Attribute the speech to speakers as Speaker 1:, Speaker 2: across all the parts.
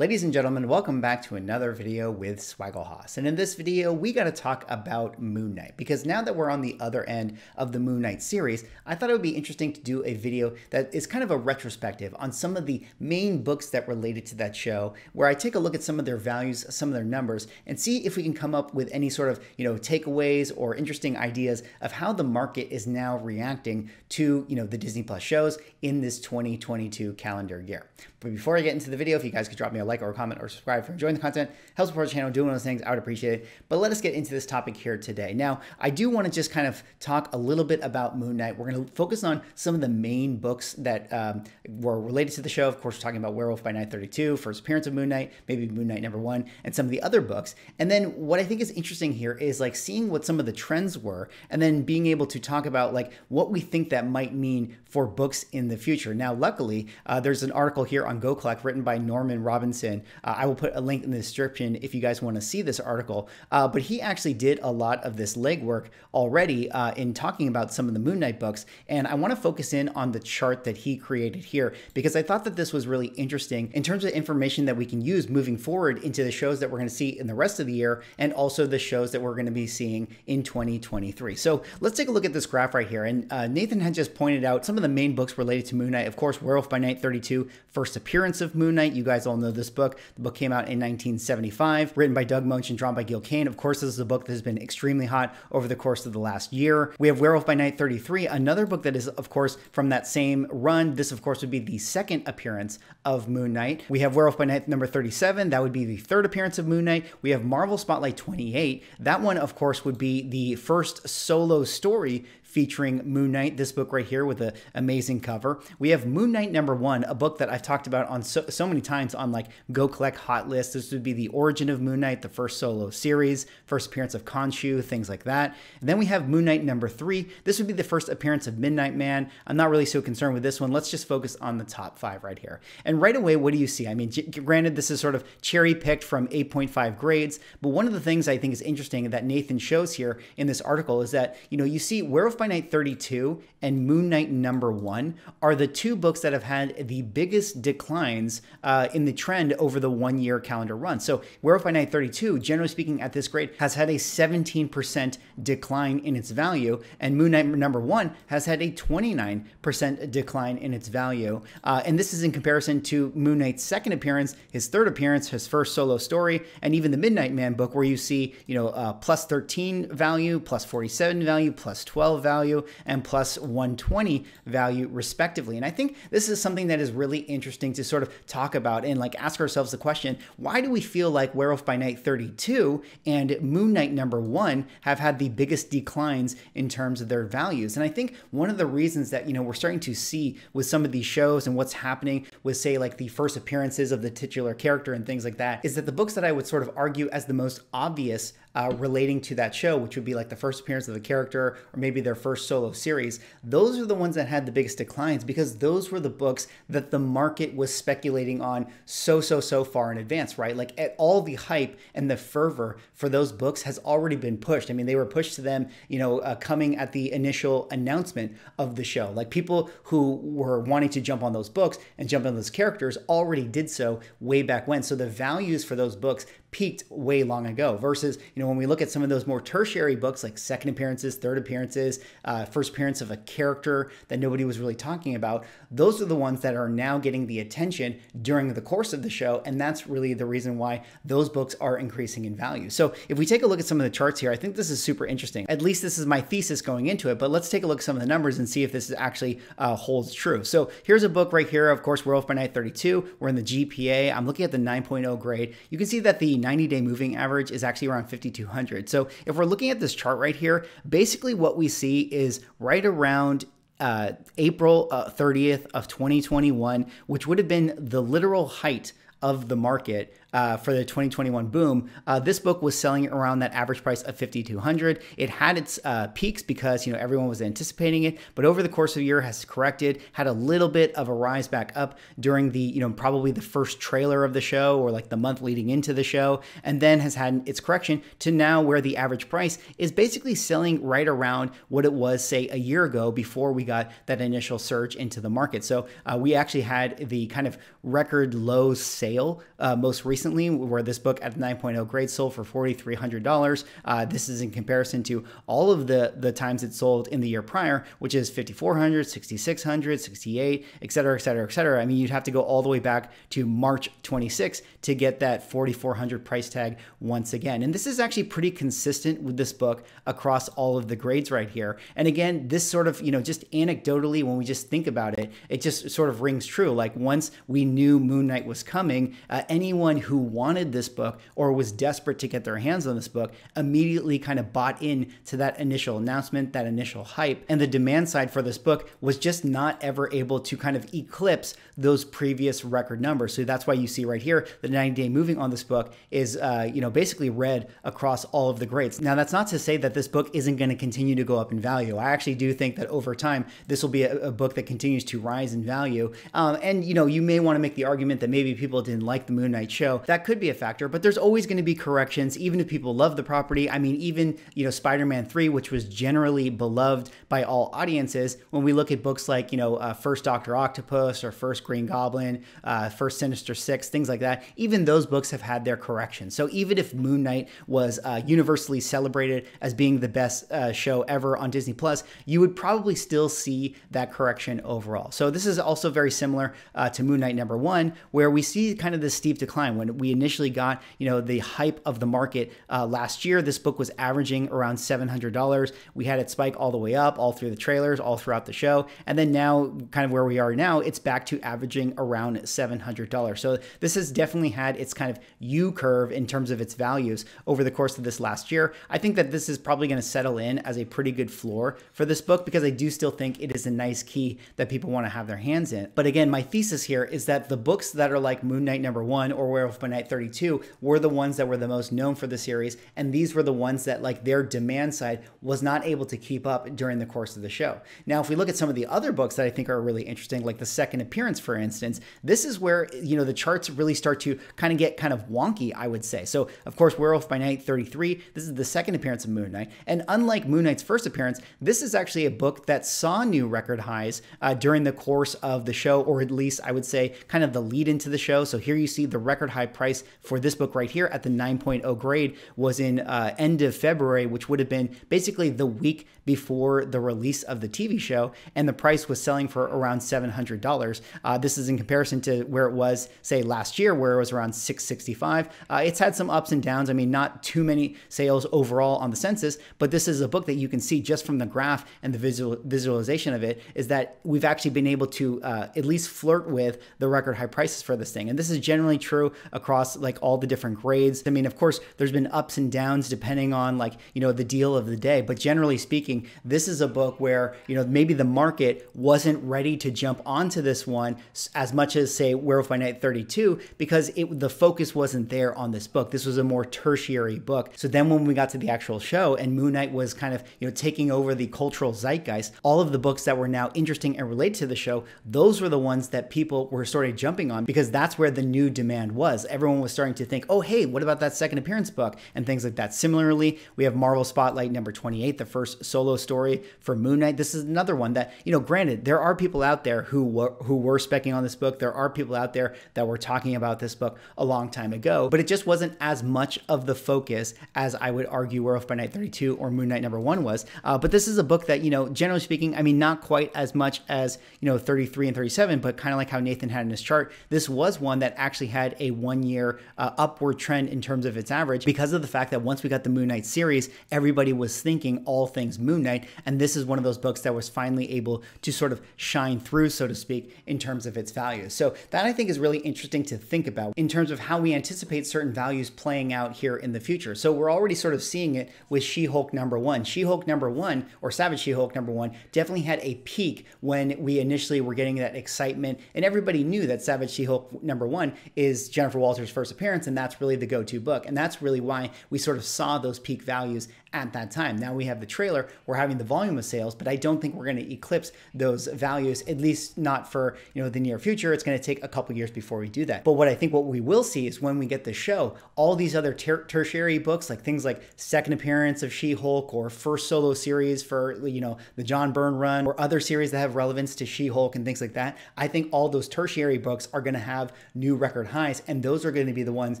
Speaker 1: Ladies and gentlemen, welcome back to another video with Swaggelhaas. And in this video, we gotta talk about Moon Knight because now that we're on the other end of the Moon Knight series, I thought it would be interesting to do a video that is kind of a retrospective on some of the main books that related to that show, where I take a look at some of their values, some of their numbers, and see if we can come up with any sort of, you know, takeaways or interesting ideas of how the market is now reacting to, you know, the Disney Plus shows in this 2022 calendar year. But before I get into the video, if you guys could drop me a like or comment or subscribe for enjoying the content. Helps support the channel, doing those things. I would appreciate it. But let us get into this topic here today. Now, I do want to just kind of talk a little bit about Moon Knight. We're going to focus on some of the main books that um, were related to the show. Of course, we're talking about Werewolf by Night 32, first appearance of Moon Knight, maybe Moon Knight number one, and some of the other books. And then what I think is interesting here is like seeing what some of the trends were and then being able to talk about like what we think that might mean for books in the future. Now, luckily, uh, there's an article here on GoCollect written by Norman Robinson Robinson. Uh, I will put a link in the description if you guys want to see this article. Uh, but he actually did a lot of this legwork already uh, in talking about some of the Moon Knight books. And I want to focus in on the chart that he created here because I thought that this was really interesting in terms of information that we can use moving forward into the shows that we're going to see in the rest of the year and also the shows that we're going to be seeing in 2023. So let's take a look at this graph right here. And uh, Nathan had just pointed out some of the main books related to Moon Knight. Of course, Werewolf by Night 32, first appearance of Moon Knight. You guys all know this book. The book came out in 1975, written by Doug Munch and drawn by Gil Kane. Of course, this is a book that has been extremely hot over the course of the last year. We have Werewolf by Night 33, another book that is, of course, from that same run. This, of course, would be the second appearance of Moon Knight. We have Werewolf by Night number 37. That would be the third appearance of Moon Knight. We have Marvel Spotlight 28. That one, of course, would be the first solo story featuring Moon Knight, this book right here with an amazing cover. We have Moon Knight number one, a book that I've talked about on so, so many times on like Go Collect Hot List. This would be the origin of Moon Knight, the first solo series, first appearance of Khonshu, things like that. And then we have Moon Knight number three. This would be the first appearance of Midnight Man. I'm not really so concerned with this one. Let's just focus on the top five right here. And right away, what do you see? I mean, granted, this is sort of cherry picked from 8.5 grades, but one of the things I think is interesting that Nathan shows here in this article is that, you know, you see Werewolf by Night 32 and Moon Knight number one are the two books that have had the biggest declines uh, in the trend over the one year calendar run. So, Werewolf by Night 32, generally speaking, at this grade, has had a 17% decline in its value, and Moon Knight number one has had a 29% decline in its value. Uh, and this is in comparison to Moon Knight's second appearance, his third appearance, his first solo story, and even the Midnight Man book, where you see, you know, uh, plus 13 value, plus 47 value, plus 12 value value and plus 120 value respectively. And I think this is something that is really interesting to sort of talk about and like ask ourselves the question, why do we feel like Werewolf by Night 32 and Moon Knight number 1 have had the biggest declines in terms of their values? And I think one of the reasons that, you know, we're starting to see with some of these shows and what's happening with say like the first appearances of the titular character and things like that is that the books that I would sort of argue as the most obvious uh, relating to that show, which would be like the first appearance of the character or maybe their first solo series, those are the ones that had the biggest declines because those were the books that the market was speculating on so, so, so far in advance, right? Like at all the hype and the fervor for those books has already been pushed. I mean, they were pushed to them, you know, uh, coming at the initial announcement of the show. Like people who were wanting to jump on those books and jump on those characters already did so way back when. So the values for those books peaked way long ago versus, you know, when we look at some of those more tertiary books like second appearances, third appearances, uh, first appearance of a character that nobody was really talking about, those are the ones that are now getting the attention during the course of the show. And that's really the reason why those books are increasing in value. So if we take a look at some of the charts here, I think this is super interesting. At least this is my thesis going into it, but let's take a look at some of the numbers and see if this actually uh, holds true. So here's a book right here. Of course, Werewolf by Night 32. We're in the GPA. I'm looking at the 9.0 grade. You can see that the 90 day moving average is actually around 50 5,200. So if we're looking at this chart right here, basically what we see is right around uh, April uh, 30th of 2021, which would have been the literal height of the market uh, for the 2021 boom. Uh, this book was selling around that average price of 5200. It had its uh, peaks because you know everyone was anticipating it, but over the course of the year has corrected, had a little bit of a rise back up during the you know probably the first trailer of the show or like the month leading into the show, and then has had its correction to now where the average price is basically selling right around what it was say a year ago before we got that initial surge into the market. So uh, we actually had the kind of record low sales sale uh, most recently, where this book at 9.0 grade sold for $4,300. Uh, this is in comparison to all of the, the times it sold in the year prior, which is 5,400, 6,600, 68, et cetera, et cetera, et cetera. I mean, you'd have to go all the way back to March 26 to get that 4,400 price tag once again. And this is actually pretty consistent with this book across all of the grades right here. And again, this sort of, you know, just anecdotally, when we just think about it, it just sort of rings true. Like once we knew Moon Knight was coming, uh, anyone who wanted this book or was desperate to get their hands on this book immediately kind of bought in to that initial announcement, that initial hype. And the demand side for this book was just not ever able to kind of eclipse those previous record numbers. So that's why you see right here the 90 day moving on this book is, uh, you know, basically read across all of the grades. Now, that's not to say that this book isn't going to continue to go up in value. I actually do think that over time, this will be a, a book that continues to rise in value. Um, and, you know, you may want to make the argument that maybe people didn't like The Moon Knight show, that could be a factor, but there's always going to be corrections, even if people love the property. I mean, even, you know, Spider Man 3, which was generally beloved by all audiences, when we look at books like, you know, uh, First Doctor Octopus or First Green Goblin, uh, First Sinister Six, things like that, even those books have had their corrections. So even if Moon Knight was uh, universally celebrated as being the best uh, show ever on Disney Plus, you would probably still see that correction overall. So this is also very similar uh, to Moon Knight number one, where we see kind of this steep decline. When we initially got, you know, the hype of the market uh, last year, this book was averaging around $700. We had it spike all the way up, all through the trailers, all throughout the show. And then now, kind of where we are now, it's back to averaging around $700. So this has definitely had its kind of U curve in terms of its values over the course of this last year. I think that this is probably going to settle in as a pretty good floor for this book because I do still think it is a nice key that people want to have their hands in. But again, my thesis here is that the books that are like Moon Moon Knight number one or Werewolf by Night 32 were the ones that were the most known for the series. And these were the ones that, like, their demand side was not able to keep up during the course of the show. Now, if we look at some of the other books that I think are really interesting, like The Second Appearance, for instance, this is where, you know, the charts really start to kind of get kind of wonky, I would say. So, of course, Werewolf by Night 33, this is the second appearance of Moon Knight. And unlike Moon Knight's first appearance, this is actually a book that saw new record highs uh, during the course of the show, or at least I would say kind of the lead into the show. So here you see the record high price for this book right here at the 9.0 grade was in uh, end of February, which would have been basically the week before the release of the TV show, and the price was selling for around $700. Uh, this is in comparison to where it was, say, last year, where it was around 665. Uh, it's had some ups and downs. I mean, not too many sales overall on the census, but this is a book that you can see just from the graph and the visual visualization of it is that we've actually been able to uh, at least flirt with the record high prices for this thing. And this is generally true across like all the different grades. I mean, of course, there's been ups and downs depending on like, you know, the deal of the day, but generally speaking, this is a book where, you know, maybe the market wasn't ready to jump onto this one as much as say Werewolf by Night 32 because it the focus wasn't there on this book. This was a more tertiary book. So then when we got to the actual show and Moon Knight was kind of, you know, taking over the cultural zeitgeist, all of the books that were now interesting and related to the show, those were the ones that people were sort of jumping on because that's where where the new demand was. Everyone was starting to think, oh, hey, what about that second appearance book and things like that. Similarly, we have Marvel Spotlight number 28, the first solo story for Moon Knight. This is another one that, you know, granted, there are people out there who were, who were specking on this book. There are people out there that were talking about this book a long time ago, but it just wasn't as much of the focus as I would argue Werewolf by Night 32 or Moon Knight number one was. Uh, but this is a book that, you know, generally speaking, I mean, not quite as much as, you know, 33 and 37, but kind of like how Nathan had in his chart, this was one that actually had a one year uh, upward trend in terms of its average because of the fact that once we got the Moon Knight series, everybody was thinking all things Moon Knight. And this is one of those books that was finally able to sort of shine through, so to speak, in terms of its value. So that I think is really interesting to think about in terms of how we anticipate certain values playing out here in the future. So we're already sort of seeing it with She Hulk number one. She Hulk number one, or Savage She Hulk number one, definitely had a peak when we initially were getting that excitement. And everybody knew that Savage She Hulk number one is Jennifer Walters' first appearance, and that's really the go to book. And that's really why we sort of saw those peak values at that time. Now we have the trailer, we're having the volume of sales, but I don't think we're going to eclipse those values at least not for, you know, the near future. It's going to take a couple years before we do that. But what I think what we will see is when we get the show, all these other ter tertiary books like things like Second Appearance of She-Hulk or first solo series for, you know, the John Byrne run or other series that have relevance to She-Hulk and things like that. I think all those tertiary books are going to have new record highs and those are going to be the ones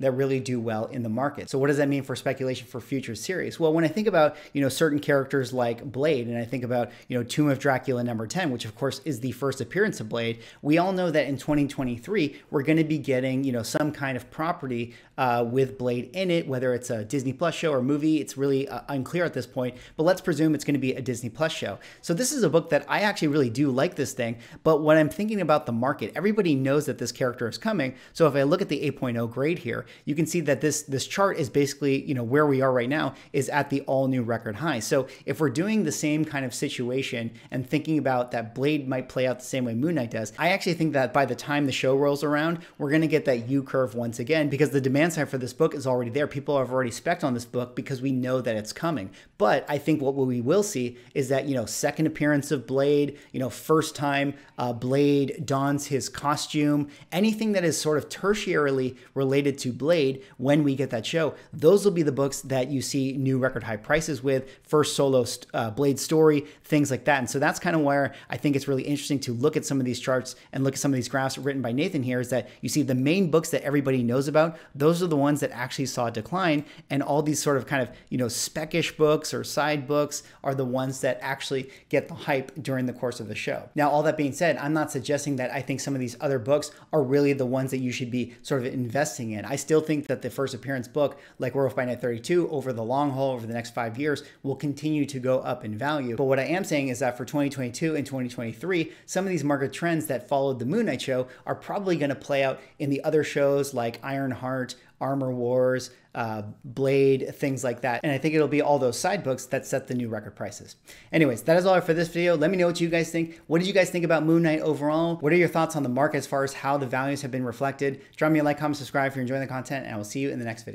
Speaker 1: that really do well in the market. So what does that mean for speculation for future series? Well, when I think about, you know, certain characters like Blade, and I think about, you know, Tomb of Dracula number 10, which of course is the first appearance of Blade, we all know that in 2023, we're going to be getting, you know, some kind of property uh, with Blade in it, whether it's a Disney Plus show or movie. It's really uh, unclear at this point, but let's presume it's going to be a Disney Plus show. So this is a book that I actually really do like this thing, but when I'm thinking about the market, everybody knows that this character is coming. So if I look at the 8.0 grade here, you can see that this this chart is basically, you know, where we are right now is at the all new record high. So if we're doing the same kind of situation and thinking about that Blade might play out the same way Moon Knight does, I actually think that by the time the show rolls around, we're going to get that U curve once again because the demand side for this book is already there. People have already spec on this book because we know that it's coming. But I think what we will see is that, you know, second appearance of Blade, you know, first time uh, Blade dons his costume, anything that is sort of tertiarily related to Blade when we get that show, those will be the books that you see new record record high prices with, first solo uh, blade story, things like that. And so that's kind of where I think it's really interesting to look at some of these charts and look at some of these graphs written by Nathan here is that you see the main books that everybody knows about, those are the ones that actually saw a decline. And all these sort of kind of, you know, speckish books or side books are the ones that actually get the hype during the course of the show. Now, all that being said, I'm not suggesting that I think some of these other books are really the ones that you should be sort of investing in. I still think that the first appearance book, like Werewolf by Night 32, over the long haul, over the next five years will continue to go up in value. But what I am saying is that for 2022 and 2023, some of these market trends that followed the Moon Knight show are probably going to play out in the other shows like Ironheart, Armor Wars, uh, Blade, things like that. And I think it'll be all those side books that set the new record prices. Anyways, that is all for this video. Let me know what you guys think. What did you guys think about Moon Knight overall? What are your thoughts on the market as far as how the values have been reflected? Drop me a like, comment, subscribe if you're enjoying the content, and I will see you in the next video.